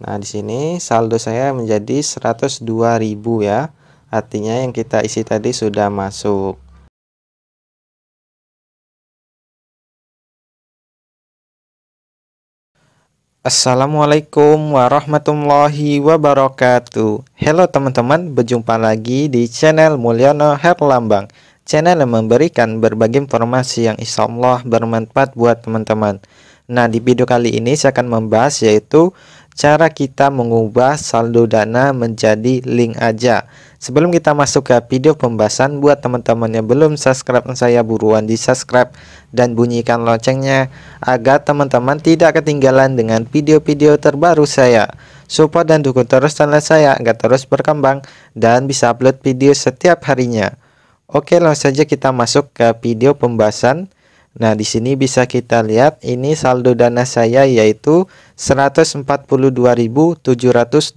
Nah, di sini saldo saya menjadi 102.000 ya. Artinya yang kita isi tadi sudah masuk. Assalamualaikum warahmatullahi wabarakatuh. Halo teman-teman, berjumpa lagi di channel Mulyono Herlambang. Channel yang memberikan berbagai informasi yang insya Allah bermanfaat buat teman-teman. Nah, di video kali ini saya akan membahas yaitu cara kita mengubah saldo dana menjadi link aja. Sebelum kita masuk ke video pembahasan, buat teman-teman yang belum subscribe saya buruan di subscribe dan bunyikan loncengnya agar teman-teman tidak ketinggalan dengan video-video terbaru saya. Support dan dukung terus channel saya agar terus berkembang dan bisa upload video setiap harinya. Oke langsung saja kita masuk ke video pembahasan. Nah, di sini bisa kita lihat ini saldo dana saya yaitu Rp142.723.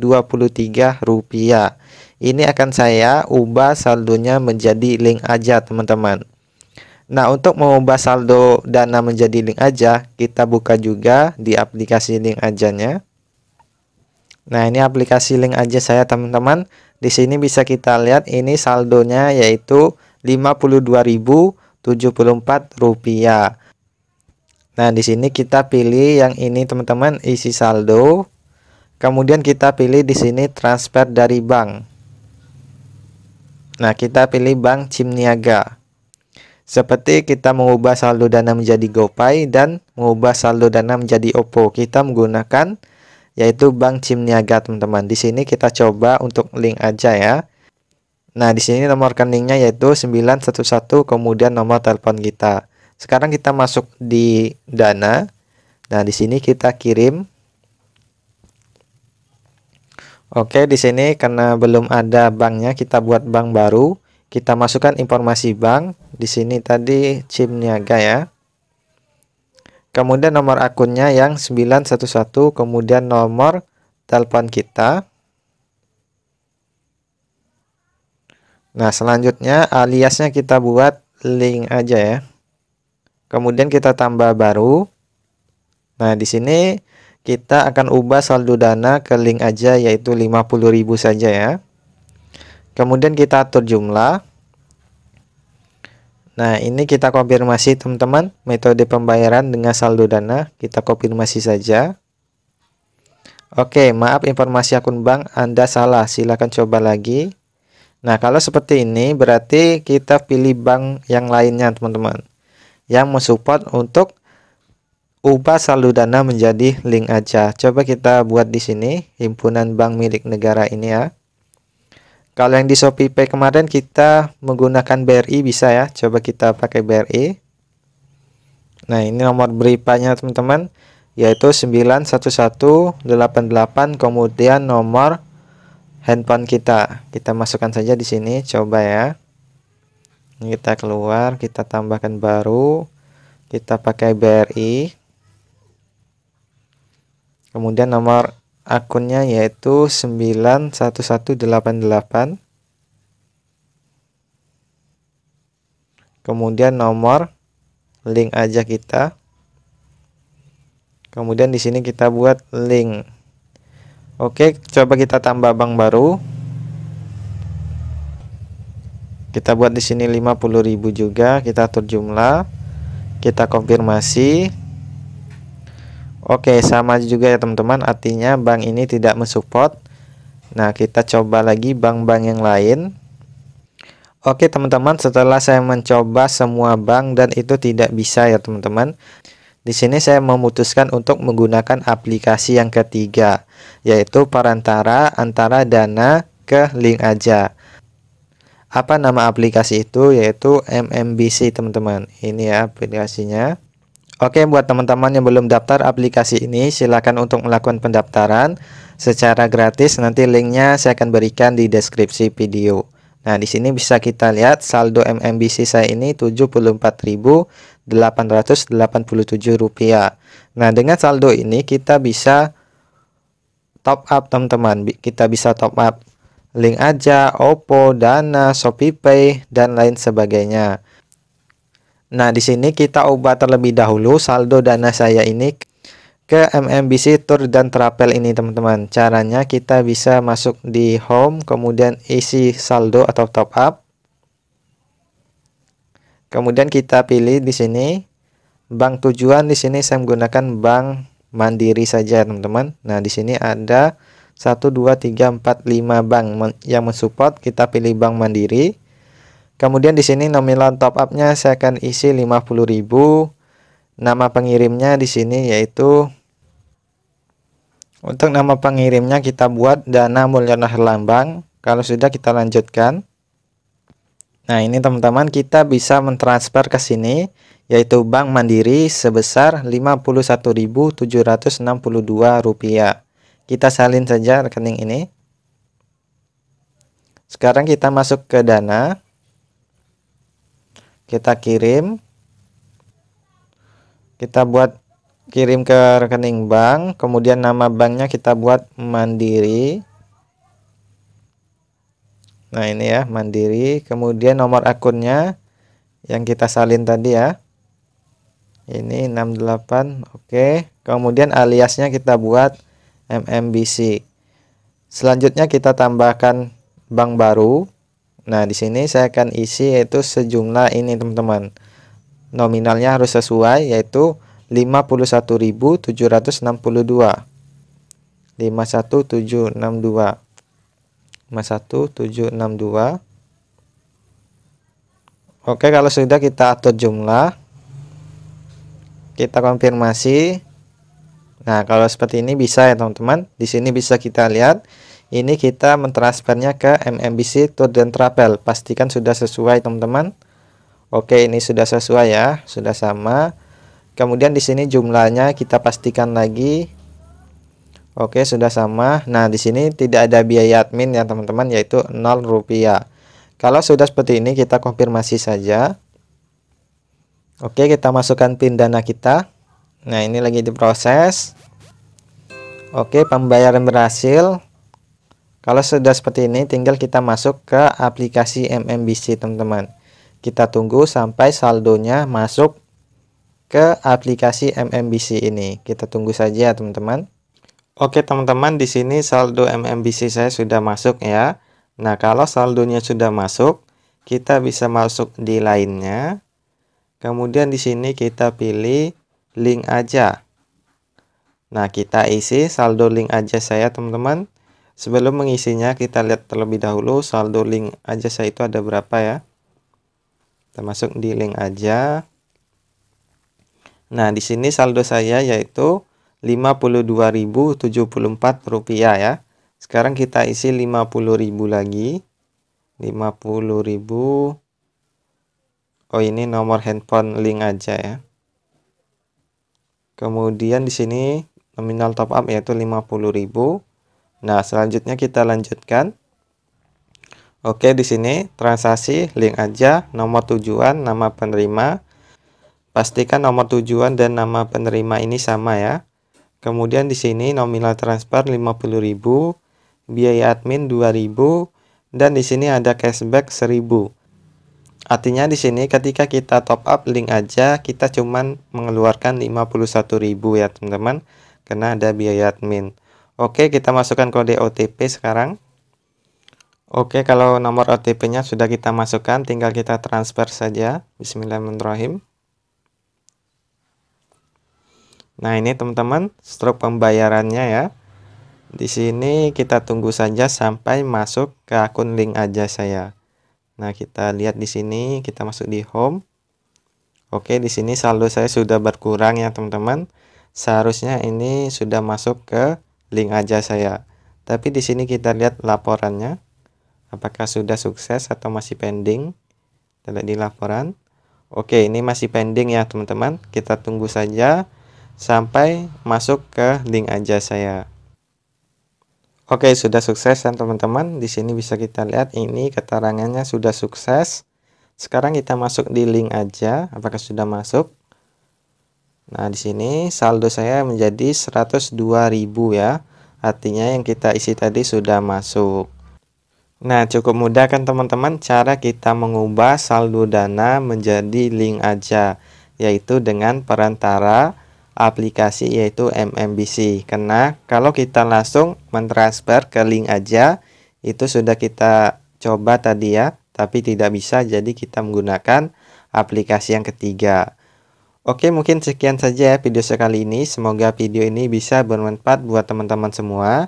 Ini akan saya ubah saldonya menjadi link aja, teman-teman. Nah, untuk mengubah saldo dana menjadi link aja, kita buka juga di aplikasi link aja ajanya. Nah, ini aplikasi link aja saya, teman-teman. Di sini bisa kita lihat ini saldonya yaitu ribu rupiah Nah, di sini kita pilih yang ini teman-teman, isi saldo. Kemudian kita pilih di sini transfer dari bank. Nah, kita pilih bank Cimniaga. Seperti kita mengubah saldo dana menjadi GoPay dan mengubah saldo dana menjadi OPPO. Kita menggunakan yaitu bank Cimniaga, teman-teman. Di sini kita coba untuk link aja ya. Nah, di sini nomor rekeningnya yaitu 911 kemudian nomor telepon kita. Sekarang kita masuk di Dana. Nah, di sini kita kirim. Oke, di sini karena belum ada banknya, kita buat bank baru. Kita masukkan informasi bank. Di sini tadi CIM Niaga ya. Kemudian nomor akunnya yang 911, kemudian nomor telepon kita. Nah, selanjutnya aliasnya kita buat link aja ya. Kemudian kita tambah baru. Nah, di sini kita akan ubah saldo dana ke link aja yaitu 50.000 saja ya. Kemudian kita atur jumlah. Nah, ini kita konfirmasi teman-teman metode pembayaran dengan saldo dana, kita konfirmasi saja. Oke, maaf informasi akun bank Anda salah, silakan coba lagi. Nah, kalau seperti ini berarti kita pilih bank yang lainnya, teman-teman. Yang mensupport untuk ubah saldo dana menjadi link aja. Coba kita buat di sini himpunan bank milik negara ini ya. Kalau yang di ShopeePay kemarin kita menggunakan BRI bisa ya. Coba kita pakai BRI. Nah, ini nomor beripanya teman-teman yaitu 91188 kemudian nomor handphone kita. Kita masukkan saja di sini, coba ya. Ini kita keluar, kita tambahkan baru. Kita pakai BRI. Kemudian nomor akunnya yaitu 91188. Kemudian nomor link aja kita. Kemudian di sini kita buat link Oke, coba kita tambah bank baru. Kita buat di sini 50.000 juga, kita atur jumlah. Kita konfirmasi. Oke, sama juga ya teman-teman, artinya bank ini tidak mensupport. Nah, kita coba lagi bank-bank yang lain. Oke, teman-teman, setelah saya mencoba semua bank dan itu tidak bisa ya, teman-teman. Di sini saya memutuskan untuk menggunakan aplikasi yang ketiga, yaitu perantara antara dana ke link aja. Apa nama aplikasi itu? Yaitu MMBC teman-teman. Ini ya aplikasinya. Oke, buat teman-teman yang belum daftar aplikasi ini, silakan untuk melakukan pendaftaran secara gratis. Nanti linknya saya akan berikan di deskripsi video. Nah, di sini bisa kita lihat saldo MMBC saya ini ribu. 887 rupiah. Nah, dengan saldo ini kita bisa top up teman-teman. Kita bisa top up link aja, Oppo, Dana, ShopeePay dan lain sebagainya. Nah, di sini kita ubah terlebih dahulu saldo dana saya ini ke MMBC Tour dan Travel ini teman-teman. Caranya kita bisa masuk di home kemudian isi saldo atau top up Kemudian kita pilih di sini bank tujuan di sini saya menggunakan bank Mandiri saja, teman-teman. Nah, di sini ada 1 2 3 4 5 bank yang mensupport, kita pilih bank Mandiri. Kemudian di sini nominal top up-nya saya akan isi 50.000. Nama pengirimnya di sini yaitu untuk nama pengirimnya kita buat Dana Mulyana Herlambang. Kalau sudah kita lanjutkan. Nah, ini teman-teman kita bisa mentransfer ke sini yaitu Bank Mandiri sebesar Rp51.762. Kita salin saja rekening ini. Sekarang kita masuk ke Dana. Kita kirim. Kita buat kirim ke rekening bank, kemudian nama banknya kita buat Mandiri. Nah, ini ya, Mandiri. Kemudian nomor akunnya yang kita salin tadi ya. Ini 68. Oke. Kemudian aliasnya kita buat MMBC. Selanjutnya kita tambahkan bank baru. Nah, di sini saya akan isi yaitu sejumlah ini, teman-teman. Nominalnya harus sesuai yaitu 51.762. 51762. 51762 Oke kalau sudah kita atur jumlah kita konfirmasi Nah kalau seperti ini bisa ya teman-teman di sini bisa kita lihat ini kita mentransfernya ke MMBC to dan Travel pastikan sudah sesuai teman-teman Oke ini sudah sesuai ya sudah sama kemudian di sini jumlahnya kita pastikan lagi Oke, sudah sama. Nah, di sini tidak ada biaya admin ya, teman-teman, yaitu 0 rupiah. Kalau sudah seperti ini, kita konfirmasi saja. Oke, kita masukkan PIN dana kita. Nah, ini lagi diproses. Oke, pembayaran berhasil. Kalau sudah seperti ini, tinggal kita masuk ke aplikasi MMBC, teman-teman. Kita tunggu sampai saldonya masuk ke aplikasi MMBC ini. Kita tunggu saja, teman-teman. Oke teman-teman, di sini saldo MMBC saya sudah masuk ya. Nah, kalau saldonya sudah masuk, kita bisa masuk di lainnya. Kemudian di sini kita pilih link aja. Nah, kita isi saldo link aja saya teman-teman. Sebelum mengisinya, kita lihat terlebih dahulu saldo link aja saya itu ada berapa ya. Kita masuk di link aja. Nah, di sini saldo saya yaitu 52.074 rupiah ya sekarang kita isi 50.000 lagi 50.000 oh ini nomor handphone link aja ya kemudian di sini nominal top up yaitu 50.000 nah selanjutnya kita lanjutkan oke di sini transaksi link aja nomor tujuan nama penerima pastikan nomor tujuan dan nama penerima ini sama ya Kemudian di sini nominal transfer 50.000, biaya admin 2.000 dan di sini ada cashback 1.000. Artinya di sini ketika kita top up link aja kita cuman mengeluarkan 51.000 ya teman-teman karena ada biaya admin. Oke, kita masukkan kode OTP sekarang. Oke, kalau nomor OTP-nya sudah kita masukkan, tinggal kita transfer saja. Bismillahirrahmanirrahim. Nah, ini teman-teman stroke pembayarannya ya. Di sini kita tunggu saja sampai masuk ke akun link aja saya. Nah, kita lihat di sini kita masuk di home. Oke, di sini saldo saya sudah berkurang ya, teman-teman. Seharusnya ini sudah masuk ke link aja saya. Tapi di sini kita lihat laporannya. Apakah sudah sukses atau masih pending? Tidak di laporan. Oke, ini masih pending ya, teman-teman. Kita tunggu saja sampai masuk ke link aja saya. Oke, sudah sukses kan teman-teman. Di sini bisa kita lihat ini keterangannya sudah sukses. Sekarang kita masuk di link aja, apakah sudah masuk? Nah, di sini saldo saya menjadi 102.000 ya. Artinya yang kita isi tadi sudah masuk. Nah, cukup mudah kan teman-teman cara kita mengubah saldo dana menjadi link aja, yaitu dengan perantara aplikasi yaitu MMBC. Karena kalau kita langsung mentransfer ke link aja itu sudah kita coba tadi ya, tapi tidak bisa jadi kita menggunakan aplikasi yang ketiga. Oke, mungkin sekian saja ya video sekali ini. Semoga video ini bisa bermanfaat buat teman-teman semua.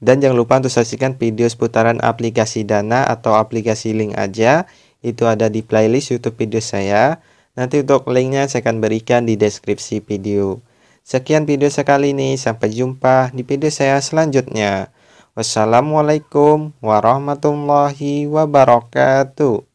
Dan jangan lupa untuk saksikan video seputaran aplikasi Dana atau aplikasi Link aja. Itu ada di playlist YouTube video saya. Nanti untuk linknya saya akan berikan di deskripsi video. Sekian video sekali ini, sampai jumpa di video saya selanjutnya. Wassalamualaikum warahmatullahi wabarakatuh.